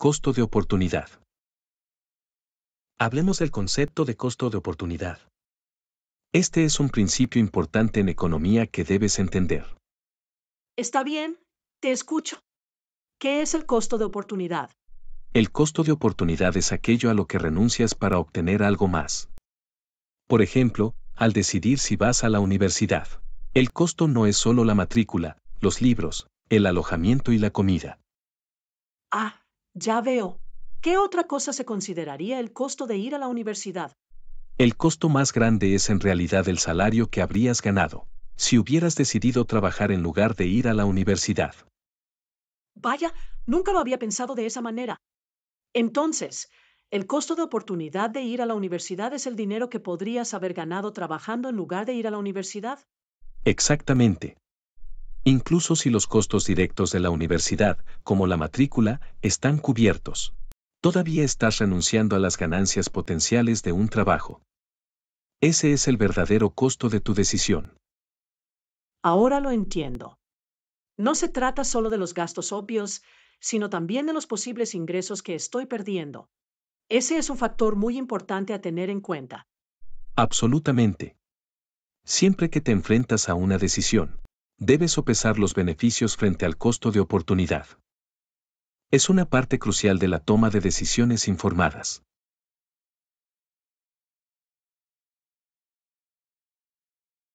Costo de oportunidad. Hablemos del concepto de costo de oportunidad. Este es un principio importante en economía que debes entender. Está bien, te escucho. ¿Qué es el costo de oportunidad? El costo de oportunidad es aquello a lo que renuncias para obtener algo más. Por ejemplo, al decidir si vas a la universidad, el costo no es solo la matrícula, los libros, el alojamiento y la comida. Ah, ya veo. ¿Qué otra cosa se consideraría el costo de ir a la universidad? El costo más grande es en realidad el salario que habrías ganado, si hubieras decidido trabajar en lugar de ir a la universidad. Vaya, nunca lo había pensado de esa manera. Entonces, el costo de oportunidad de ir a la universidad es el dinero que podrías haber ganado trabajando en lugar de ir a la universidad. Exactamente incluso si los costos directos de la universidad, como la matrícula, están cubiertos. Todavía estás renunciando a las ganancias potenciales de un trabajo. Ese es el verdadero costo de tu decisión. Ahora lo entiendo. No se trata solo de los gastos obvios, sino también de los posibles ingresos que estoy perdiendo. Ese es un factor muy importante a tener en cuenta. Absolutamente. Siempre que te enfrentas a una decisión, debe sopesar los beneficios frente al costo de oportunidad. Es una parte crucial de la toma de decisiones informadas.